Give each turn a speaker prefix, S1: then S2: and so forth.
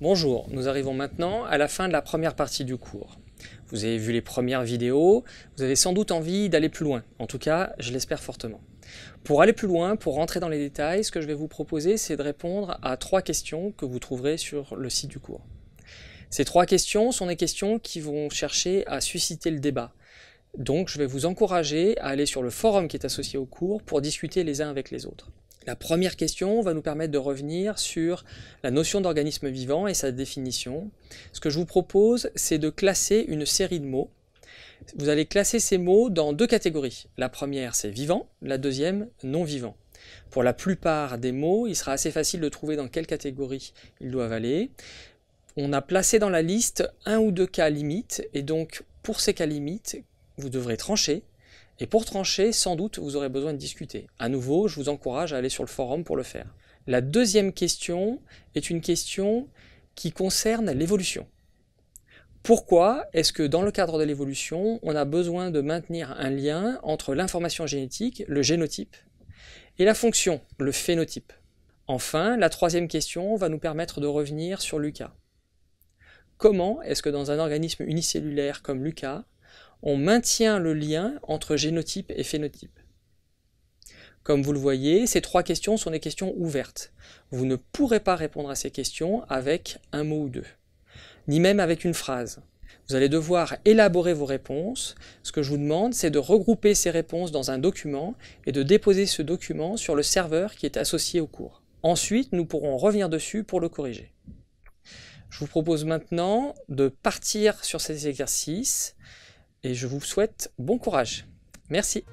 S1: Bonjour, nous arrivons maintenant à la fin de la première partie du cours. Vous avez vu les premières vidéos, vous avez sans doute envie d'aller plus loin, en tout cas je l'espère fortement. Pour aller plus loin, pour rentrer dans les détails, ce que je vais vous proposer c'est de répondre à trois questions que vous trouverez sur le site du cours. Ces trois questions sont des questions qui vont chercher à susciter le débat. Donc je vais vous encourager à aller sur le forum qui est associé au cours pour discuter les uns avec les autres. La première question va nous permettre de revenir sur la notion d'organisme vivant et sa définition. Ce que je vous propose, c'est de classer une série de mots. Vous allez classer ces mots dans deux catégories. La première, c'est vivant, la deuxième, non vivant. Pour la plupart des mots, il sera assez facile de trouver dans quelle catégorie ils doivent aller. On a placé dans la liste un ou deux cas limites, et donc pour ces cas limites, vous devrez trancher et pour trancher, sans doute, vous aurez besoin de discuter. À nouveau, je vous encourage à aller sur le forum pour le faire. La deuxième question est une question qui concerne l'évolution. Pourquoi est-ce que dans le cadre de l'évolution, on a besoin de maintenir un lien entre l'information génétique, le génotype, et la fonction, le phénotype Enfin, la troisième question va nous permettre de revenir sur Lucas. Comment est-ce que dans un organisme unicellulaire comme Lucas, on maintient le lien entre génotype et phénotype. Comme vous le voyez, ces trois questions sont des questions ouvertes. Vous ne pourrez pas répondre à ces questions avec un mot ou deux, ni même avec une phrase. Vous allez devoir élaborer vos réponses. Ce que je vous demande, c'est de regrouper ces réponses dans un document et de déposer ce document sur le serveur qui est associé au cours. Ensuite, nous pourrons revenir dessus pour le corriger. Je vous propose maintenant de partir sur ces exercices et je vous souhaite bon courage. Merci.